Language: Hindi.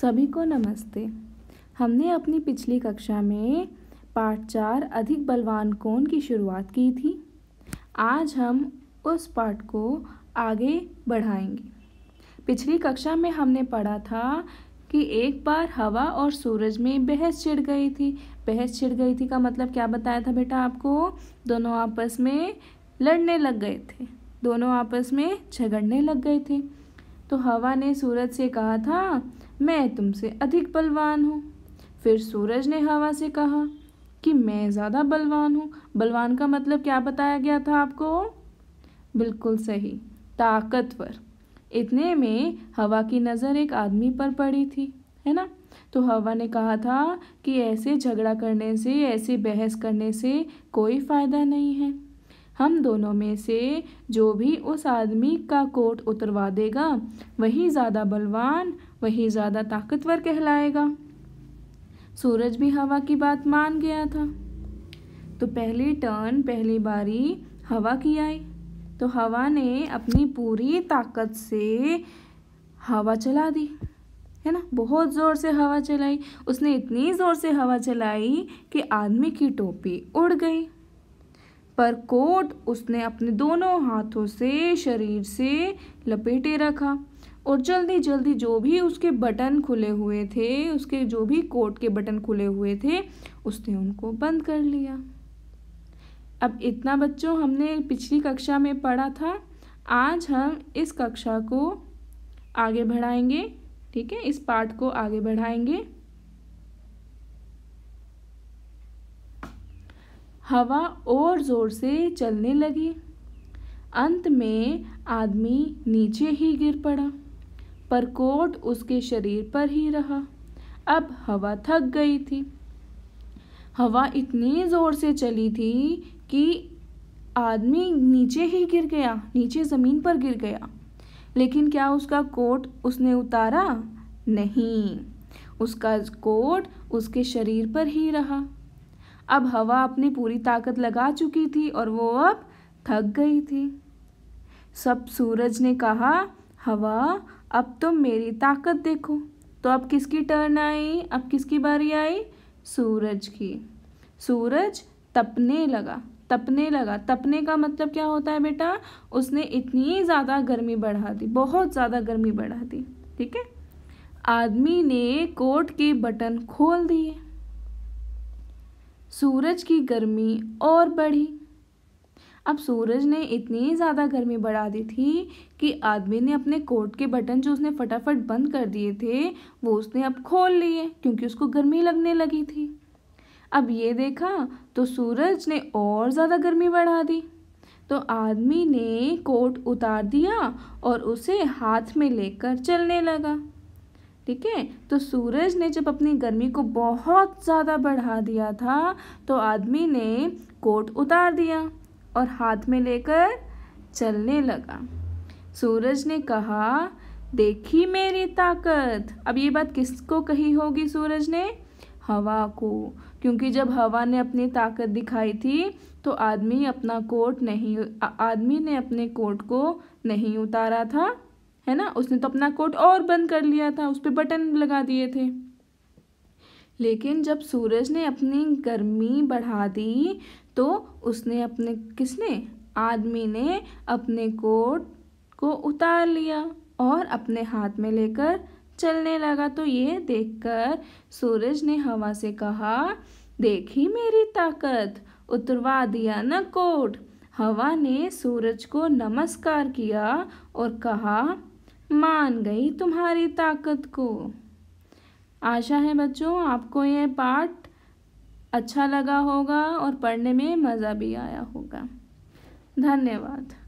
सभी को नमस्ते हमने अपनी पिछली कक्षा में पाठ चार अधिक बलवान कोण की शुरुआत की थी आज हम उस पाठ को आगे बढ़ाएंगे पिछली कक्षा में हमने पढ़ा था कि एक बार हवा और सूरज में बहस छिड़ गई थी बहस छिड़ गई थी का मतलब क्या बताया था बेटा आपको दोनों आपस में लड़ने लग गए थे दोनों आपस में झगड़ने लग गए थे तो हवा ने सूरज से कहा था मैं तुमसे अधिक बलवान हूँ फिर सूरज ने हवा से कहा कि मैं ज़्यादा बलवान हूँ बलवान का मतलब क्या बताया गया था आपको बिल्कुल सही ताकतवर इतने में हवा की नज़र एक आदमी पर पड़ी थी है ना तो हवा ने कहा था कि ऐसे झगड़ा करने से ऐसे बहस करने से कोई फ़ायदा नहीं है हम दोनों में से जो भी उस आदमी का कोट उतरवा देगा वही ज़्यादा बलवान वही ज़्यादा ताकतवर कहलाएगा सूरज भी हवा की बात मान गया था तो पहली टर्न पहली बारी हवा की आई तो हवा ने अपनी पूरी ताकत से हवा चला दी है ना बहुत ज़ोर से हवा चलाई उसने इतनी ज़ोर से हवा चलाई कि आदमी की टोपी उड़ गई पर कोट उसने अपने दोनों हाथों से शरीर से लपेटे रखा और जल्दी जल्दी जो भी उसके बटन खुले हुए थे उसके जो भी कोट के बटन खुले हुए थे उसने उनको बंद कर लिया अब इतना बच्चों हमने पिछली कक्षा में पढ़ा था आज हम इस कक्षा को आगे बढ़ाएंगे ठीक है इस पार्ट को आगे बढ़ाएंगे हवा और ज़ोर से चलने लगी अंत में आदमी नीचे ही गिर पड़ा पर कोट उसके शरीर पर ही रहा अब हवा थक गई थी हवा इतनी ज़ोर से चली थी कि आदमी नीचे ही गिर गया नीचे ज़मीन पर गिर गया लेकिन क्या उसका कोट उसने उतारा नहीं उसका कोट उसके शरीर पर ही रहा अब हवा अपनी पूरी ताकत लगा चुकी थी और वो अब थक गई थी सब सूरज ने कहा हवा अब तुम तो मेरी ताकत देखो तो अब किसकी टर्न आई अब किसकी बारी आई सूरज की सूरज तपने लगा तपने लगा तपने का मतलब क्या होता है बेटा उसने इतनी ज़्यादा गर्मी बढ़ा दी बहुत ज़्यादा गर्मी बढ़ा दी ठीक है आदमी ने कोट के बटन खोल दिए सूरज की गर्मी और बढ़ी अब सूरज ने इतनी ज़्यादा गर्मी बढ़ा दी थी कि आदमी ने अपने कोट के बटन जो उसने फटाफट बंद कर दिए थे वो उसने अब खोल लिए क्योंकि उसको गर्मी लगने लगी थी अब ये देखा तो सूरज ने और ज़्यादा गर्मी बढ़ा दी तो आदमी ने कोट उतार दिया और उसे हाथ में लेकर चलने लगा ठीक है तो सूरज ने जब अपनी गर्मी को बहुत ज़्यादा बढ़ा दिया था तो आदमी ने कोट उतार दिया और हाथ में लेकर चलने लगा सूरज ने कहा देखी मेरी ताकत अब ये बात किसको कही होगी सूरज ने हवा को क्योंकि जब हवा ने अपनी ताकत दिखाई थी तो आदमी अपना कोट नहीं आदमी ने अपने कोट को नहीं उतारा था है ना उसने तो अपना कोट और बंद कर लिया था उस पर बटन लगा दिए थे लेकिन जब सूरज ने अपनी गर्मी बढ़ा दी तो उसने अपने किसने आदमी ने अपने कोट को उतार लिया और अपने हाथ में लेकर चलने लगा तो ये देखकर सूरज ने हवा से कहा देखी मेरी ताकत उतरवा दिया न कोट हवा ने सूरज को नमस्कार किया और कहा मान गई तुम्हारी ताकत को आशा है बच्चों आपको यह पाठ अच्छा लगा होगा और पढ़ने में मज़ा भी आया होगा धन्यवाद